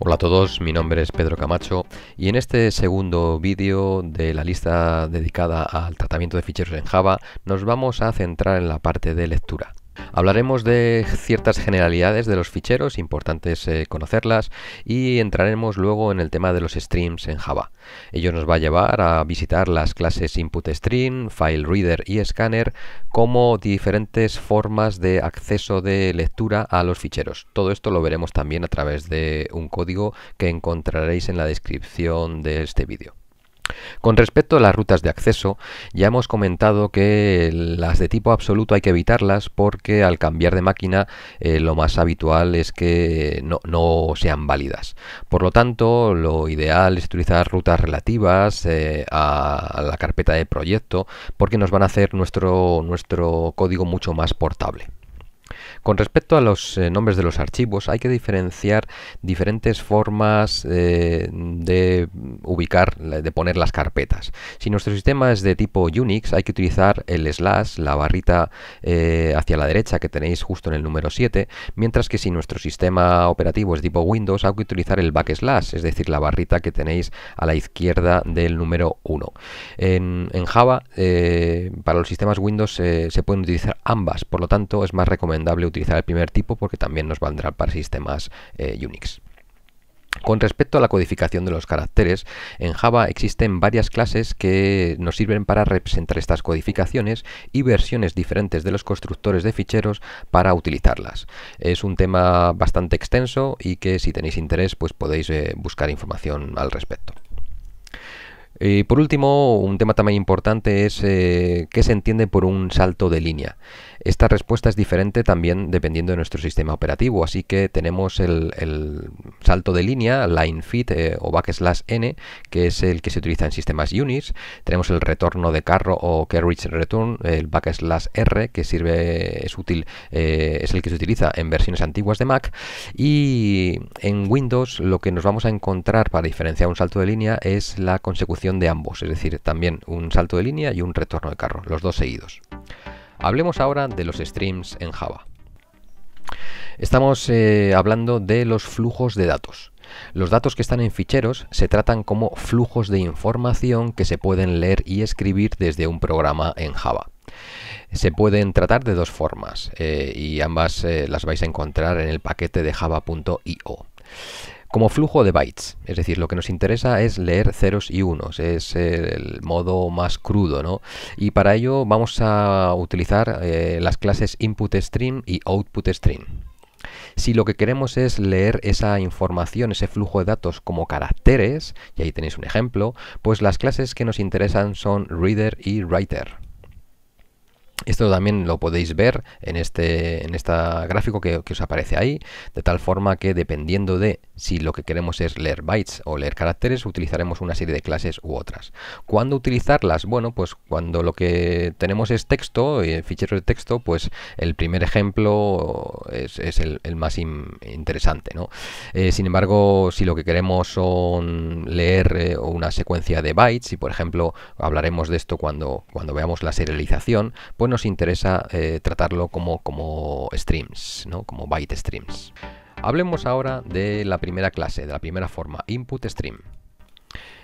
Hola a todos, mi nombre es Pedro Camacho y en este segundo vídeo de la lista dedicada al tratamiento de ficheros en Java nos vamos a centrar en la parte de lectura. Hablaremos de ciertas generalidades de los ficheros, importantes eh, conocerlas, y entraremos luego en el tema de los streams en Java. Ello nos va a llevar a visitar las clases InputStream, FileReader y Scanner como diferentes formas de acceso de lectura a los ficheros. Todo esto lo veremos también a través de un código que encontraréis en la descripción de este vídeo. Con respecto a las rutas de acceso, ya hemos comentado que las de tipo absoluto hay que evitarlas porque al cambiar de máquina eh, lo más habitual es que no, sean válidas. Por lo tanto, lo ideal es utilizar rutas relativas eh, a, la carpeta de proyecto porque nos van a hacer nuestro, nuestro código mucho más portable. Con respecto a los eh, nombres de los archivos, hay que diferenciar diferentes formas eh, de ubicar, de poner las carpetas. Si nuestro sistema es de tipo Unix, hay que utilizar el slash, la barrita eh, hacia la derecha que tenéis justo en el número 7, mientras que si nuestro sistema operativo es tipo Windows, hay que utilizar el backslash, es decir, la barrita que tenéis a la izquierda del número 1. En, en Java, para los sistemas Windows se pueden utilizar ambas, por lo tanto es más recomendable utilizar el primer tipo porque también nos valdrá para sistemas eh, Unix. Con respecto a la codificación de los caracteres, en Java existen varias clases que nos sirven para representar estas codificaciones y versiones diferentes de los constructores de ficheros para utilizarlas. Es un tema bastante extenso y que si tenéis interés pues podéis eh, buscar información al respecto. Y por último, un tema también importante es eh, qué se entiende por un salto de línea. Esta respuesta es diferente también dependiendo de nuestro sistema operativo, así que tenemos el, salto de línea, line fit eh, o backslash n, que es el que se utiliza en sistemas Unix. Tenemos el retorno de carro o carriage return, el backslash r, que sirve, es útil, eh, es el que se utiliza en versiones antiguas de Mac. Y en Windows lo que nos vamos a encontrar para diferenciar un salto de línea es la consecución de ambos, es decir, también un salto de línea y un retorno de carro, los dos seguidos. Hablemos ahora de los streams en Java. Estamos eh, hablando de los flujos de datos. Los datos que están en ficheros se tratan como flujos de información que se pueden leer y escribir desde un programa en Java. Se pueden tratar de dos formas eh, y ambas eh, las vais a encontrar en el paquete de java.io. Como flujo de bytes, es decir, lo que nos interesa es leer ceros y unos, es el modo más crudo, ¿no? Y para ello vamos a utilizar eh, las clases InputStream y OutputStream. Si lo que queremos es leer esa información, ese flujo de datos como caracteres, y ahí tenéis un ejemplo, pues las clases que nos interesan son reader y writer. Esto también lo podéis ver en este, en gráfico que, os aparece ahí, de tal forma que dependiendo de si lo que queremos es leer bytes o leer caracteres, utilizaremos una serie de clases u otras. ¿Cuándo utilizarlas? Bueno, pues cuando lo que tenemos es texto, eh, ficheros de texto, pues el primer ejemplo es, el, más interesante. ¿no? Eh, sin embargo, si lo que queremos son leer eh, una secuencia de bytes, y por ejemplo hablaremos de esto cuando, cuando veamos la serialización, pues nos interesa tratarlo como, como streams, ¿no? como byte streams. Hablemos ahora de la primera clase, de la primera forma, input stream.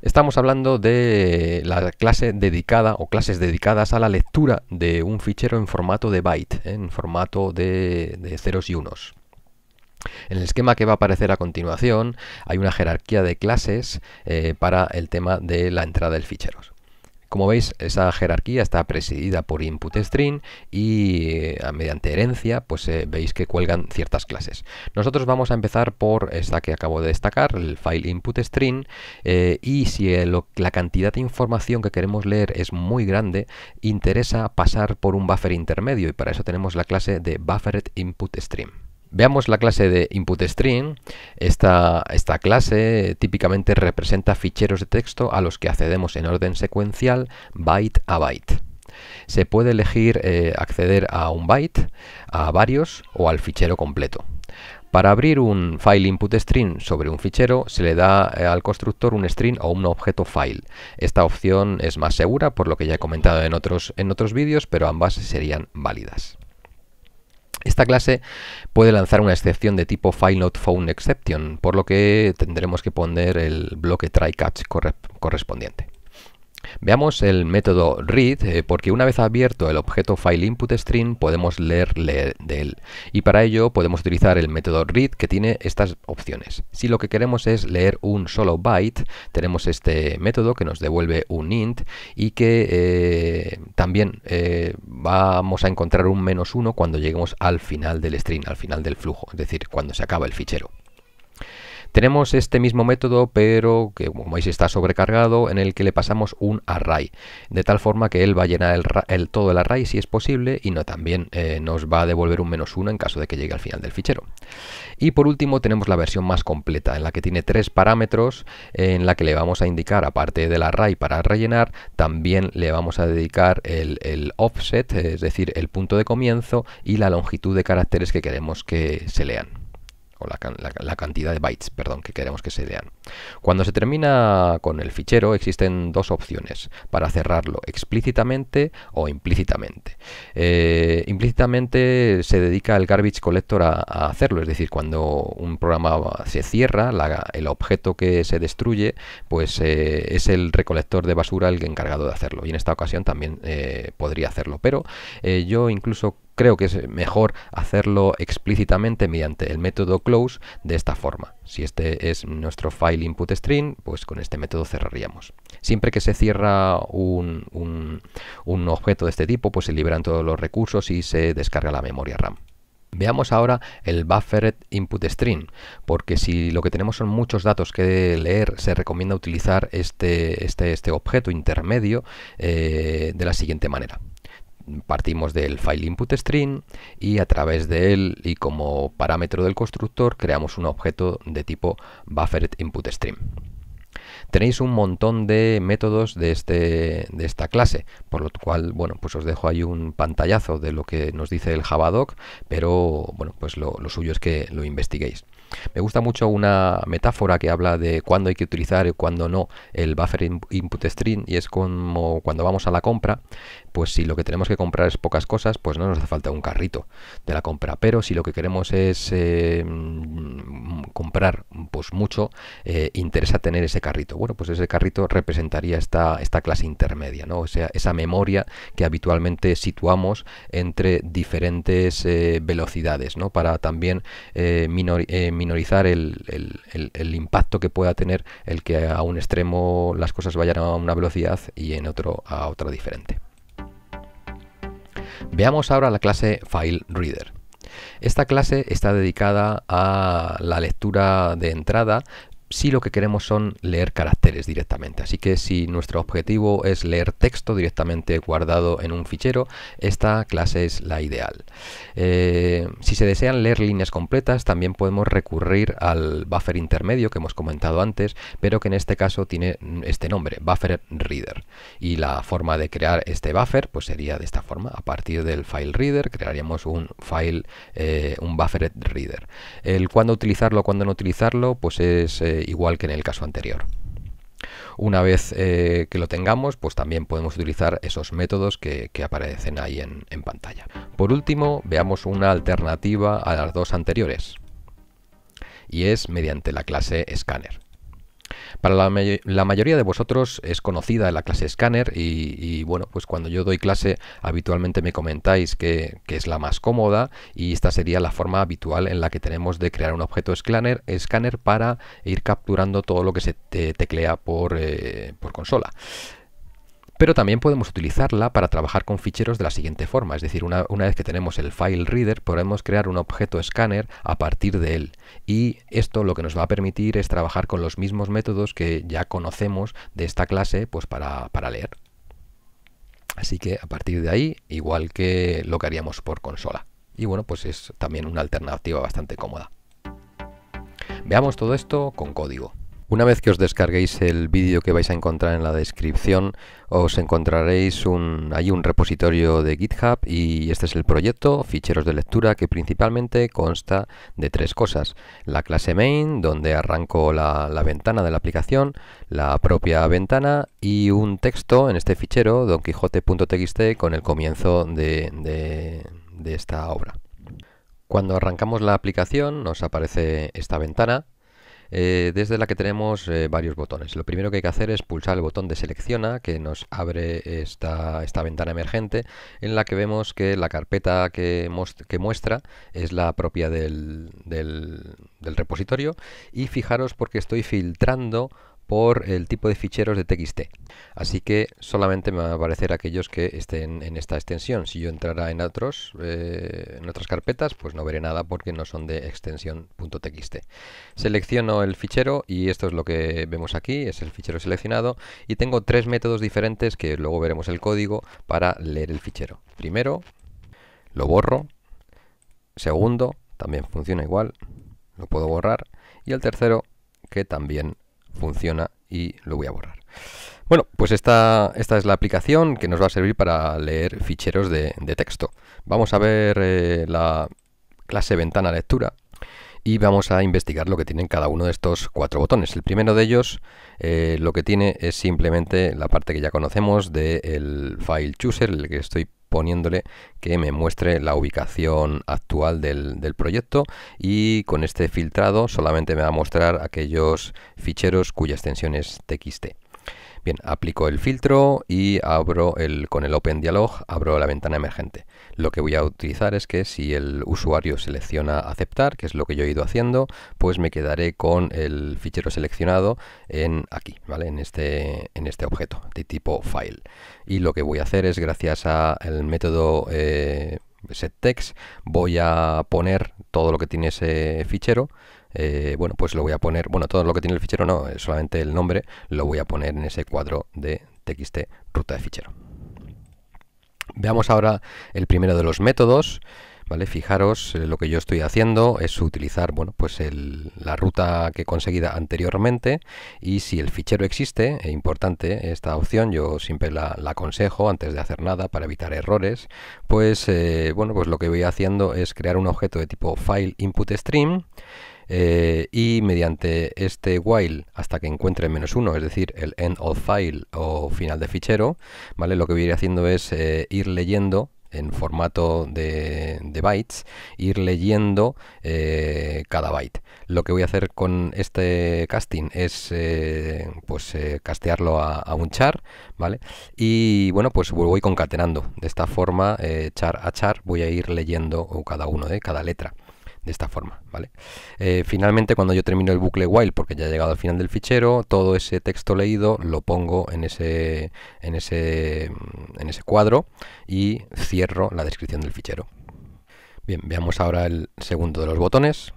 Estamos hablando de la clase dedicada o clases dedicadas a la lectura de un fichero en formato de byte, ¿eh? en formato de, ceros y unos. En el esquema que va a aparecer a continuación hay una jerarquía de clases eh, para el tema de la entrada del fichero. Como veis, esa jerarquía está presidida por input y eh, mediante herencia pues eh, veis que cuelgan ciertas clases. Nosotros vamos a empezar por esta que acabo de destacar, el file input eh, y si la cantidad de información que queremos leer es muy grande, interesa pasar por un buffer intermedio y para eso tenemos la clase de buffered input stream. Veamos la clase de input Esta, clase típicamente representa ficheros de texto a los que accedemos en orden secuencial byte a byte. Se puede elegir eh, acceder a un byte, a varios o al fichero completo. Para abrir un file input string sobre un fichero se le da eh, al constructor un string o un objeto file. Esta opción es más segura por lo que ya he comentado en otros, en otros vídeos, pero ambas serían válidas. Esta clase puede lanzar una excepción de tipo file por lo que tendremos que poner el bloque try catch correspondiente. Veamos el método read, eh, porque una vez abierto el objeto file input string podemos leer, de él. Y para ello podemos utilizar el método read que tiene estas opciones. Si lo que queremos es leer un solo byte, tenemos este método que nos devuelve un int y que eh, también eh, vamos a encontrar un menos uno cuando lleguemos al final del string, al final del flujo, es decir, cuando se acaba el fichero. Tenemos este mismo método, pero que como veis está sobrecargado, en el que le pasamos un array, de tal forma que él va a llenar todo el array si es posible y no también eh, nos va a devolver un menos uno en caso de que llegue al final del fichero. Y por último tenemos la versión más completa, en la que tiene tres parámetros, en la que le vamos a indicar, aparte del array para rellenar, también le vamos a dedicar el offset, es decir, el punto de comienzo y la longitud de caracteres que queremos que se lean o la, cantidad de bytes, perdón, que queremos que se lean. Cuando se termina con el fichero existen dos opciones para cerrarlo, explícitamente o implícitamente. Eh, implícitamente se dedica el garbage collector a, hacerlo, es decir, cuando un programa se cierra, el objeto que se destruye, pues eh, es el recolector de basura el encargado de hacerlo. Y en esta ocasión también eh, podría hacerlo, pero yo incluso Creo que es mejor hacerlo explícitamente mediante el método close de esta forma. Si este es nuestro file input string, pues con este método cerraríamos. Siempre que se cierra un, objeto de este tipo, pues se liberan todos los recursos y se descarga la memoria RAM. Veamos ahora el buffered input string, porque si lo que tenemos son muchos datos que leer, se recomienda utilizar este, este, este objeto intermedio eh, de la siguiente manera partimos del file input y a través de él y como parámetro del constructor creamos un objeto de tipo buffered input stream. Tenéis un montón de métodos de, este, de esta clase, por lo cual, bueno, pues os dejo ahí un pantallazo de lo que nos dice el Javadoc, pero bueno, pues lo, suyo es que lo investiguéis. Me gusta mucho una metáfora que habla de cuándo hay que utilizar y cuándo no el buffer input string y es como cuando vamos a la compra, pues si lo que tenemos que comprar es pocas cosas, pues no nos hace falta un carrito de la compra, pero si lo que queremos es eh, comprar pues mucho, eh, interesa tener ese carrito. Bueno, pues ese carrito representaría esta, esta clase intermedia, ¿no? O sea, esa memoria que habitualmente situamos entre diferentes eh, velocidades, ¿no? Para también eh, minorizar el, el, impacto que pueda tener el que a un extremo las cosas vayan a una velocidad y en otro a otra diferente. Veamos ahora la clase file reader esta clase está dedicada a la lectura de entrada, si lo que queremos son leer caracteres directamente. Así que si nuestro objetivo es leer texto directamente guardado en un fichero, esta clase es la ideal. Eh, si se desean leer líneas completas, también podemos recurrir al buffer intermedio que hemos comentado antes, pero que en este caso tiene este nombre, buffer reader. Y la forma de crear este buffer pues sería de esta forma. A partir del file reader crearíamos un file, eh, un buffer reader. El cuándo utilizarlo, cuándo no utilizarlo, pues es... Eh, igual que en el caso anterior. Una vez eh, que lo tengamos, pues también podemos utilizar esos métodos que, aparecen ahí en, en, pantalla. Por último, veamos una alternativa a las dos anteriores, y es mediante la clase Scanner. Para la, mayoría de vosotros es conocida la clase Scanner y, bueno, pues cuando yo doy clase habitualmente me comentáis que, es la más cómoda y esta sería la forma habitual en la que tenemos de crear un objeto Scanner, para ir capturando todo lo que se teclea por, eh, por consola. Pero también podemos utilizarla para trabajar con ficheros de la siguiente forma, es decir, una, vez que tenemos el file reader podemos crear un objeto Scanner a partir de él y esto lo que nos va a permitir es trabajar con los mismos métodos que ya conocemos de esta clase pues para leer. Así que a partir de ahí, igual que lo que haríamos por consola. Y bueno, pues es también una alternativa bastante cómoda. Veamos todo esto con código. Una vez que os descarguéis el vídeo que vais a encontrar en la descripción, os encontraréis un, un repositorio de GitHub y este es el proyecto, ficheros de lectura, que principalmente consta de tres cosas. La clase main, donde arranco la, ventana de la aplicación, la propia ventana y un texto en este fichero, donquijote.txt, con el comienzo de, de esta obra. Cuando arrancamos la aplicación nos aparece esta ventana eh, desde la que tenemos eh, varios botones. Lo primero que hay que hacer es pulsar el botón de selecciona que nos abre esta, ventana emergente en la que vemos que la carpeta que, muestra es la propia del repositorio y fijaros porque estoy filtrando por el tipo de ficheros de txt. Así que solamente me van a aparecer aquellos que estén en esta extensión. Si yo entrara en, otros, eh, en otras carpetas, pues no veré nada porque no son de extensión.txt. Selecciono el fichero y esto es lo que vemos aquí, es el fichero seleccionado. Y tengo tres métodos diferentes que luego veremos el código para leer el fichero. Primero, lo borro. Segundo, también funciona igual, lo puedo borrar. Y el tercero, que también funciona y lo voy a borrar. Bueno, pues esta, esta, es la aplicación que nos va a servir para leer ficheros de, texto. Vamos a ver eh, la clase ventana lectura y vamos a investigar lo que tienen cada uno de estos cuatro botones. El primero de ellos eh, lo que tiene es simplemente la parte que ya conocemos del file chooser, el que estoy poniéndole que me muestre la ubicación actual del, proyecto y con este filtrado solamente me va a mostrar aquellos ficheros cuya extensión es txt. Bien, aplico el filtro y abro el, con el Open Dialog abro la ventana emergente. Lo que voy a utilizar es que si el usuario selecciona aceptar, que es lo que yo he ido haciendo, pues me quedaré con el fichero seleccionado en aquí, ¿vale? En este, este objeto de tipo file. Y lo que voy a hacer es gracias al método... Eh, setText voy a poner todo lo que tiene ese fichero eh, bueno, pues lo voy a poner, bueno, todo lo que tiene el fichero no, eh, solamente el nombre, lo voy a poner en ese cuadro de txt ruta de fichero. Veamos ahora el primero de los métodos, Fijaros, eh, lo que yo estoy haciendo es utilizar, bueno, pues la ruta que he conseguido anteriormente y si el fichero existe, es importante esta opción, yo siempre la, aconsejo antes de hacer nada para evitar errores, pues, eh, bueno, pues lo que voy haciendo es crear un objeto de tipo file input stream eh, y mediante este while hasta que encuentre menos uno, es decir, el end of file o final de fichero, ¿vale? Lo que voy a ir haciendo es ir leyendo en formato de, bytes, ir leyendo eh, cada byte. Lo que voy a hacer con este casting es eh, pues eh, castearlo a, a, un char, ¿vale? Y bueno, pues voy concatenando. De esta forma, char a char, voy a ir leyendo cada uno, de cada letra de esta forma, ¿vale? Eh, finalmente, cuando yo termino el bucle while, porque ya he llegado al final del fichero, todo ese texto leído lo pongo en ese, en ese, mm, en ese cuadro y cierro la descripción del fichero. Bien, veamos ahora el segundo de los botones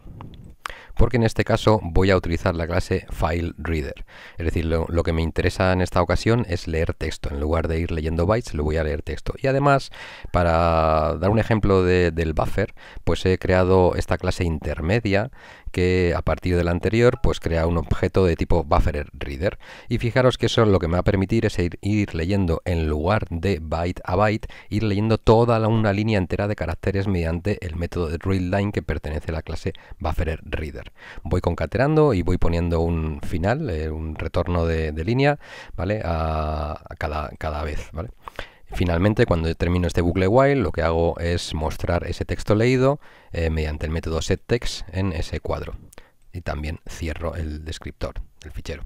porque en este caso voy a utilizar la clase File Reader, Es decir, lo, que me interesa en esta ocasión es leer texto. En lugar de ir leyendo bytes, lo voy a leer texto. Y además, para dar un ejemplo del buffer, pues he creado esta clase intermedia que a partir del anterior pues crea un objeto de tipo buffer reader y fijaros que eso lo que me va a permitir es ir, leyendo en lugar de byte a byte ir leyendo toda una línea entera de caracteres mediante el método de readline que pertenece a la clase buffer reader voy concatenando y voy poniendo un final eh, un retorno de, línea vale a, cada, cada vez vale Finalmente, cuando termino este bucle while, lo que hago es mostrar ese texto leído eh, mediante el método setText en ese cuadro. Y también cierro el descriptor del fichero.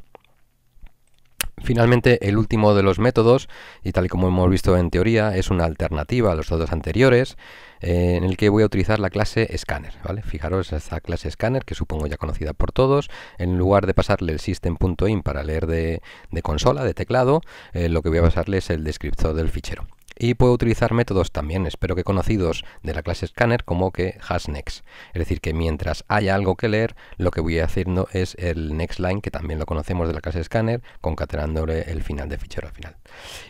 Finalmente, el último de los métodos, y tal y como hemos visto en teoría, es una alternativa a los dos anteriores, eh, en el que voy a utilizar la clase scanner. ¿vale? Fijaros esta clase scanner, que supongo ya conocida por todos. En lugar de pasarle el system.in para leer de, consola, de teclado, eh, lo que voy a pasarle es el descriptor del fichero y puedo utilizar métodos también, espero que conocidos, de la clase Scanner como que hasNext. Es decir, que mientras haya algo que leer, lo que voy a haciendo es el nextLine, que también lo conocemos de la clase Scanner, concatenándole el final de fichero al final.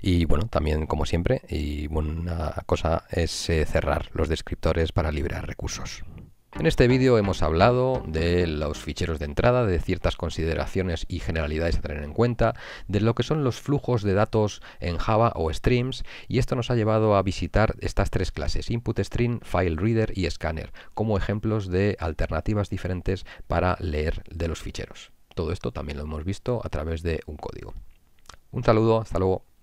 Y bueno, también como siempre, y una cosa es eh, cerrar los descriptores para liberar recursos. En este vídeo hemos hablado de los ficheros de entrada, de ciertas consideraciones y generalidades a tener en cuenta, de lo que son los flujos de datos en Java o Streams, y esto nos ha llevado a visitar estas tres clases, Input Stream, File Reader y Scanner, como ejemplos de alternativas diferentes para leer de los ficheros. Todo esto también lo hemos visto a través de un código. Un saludo, hasta luego.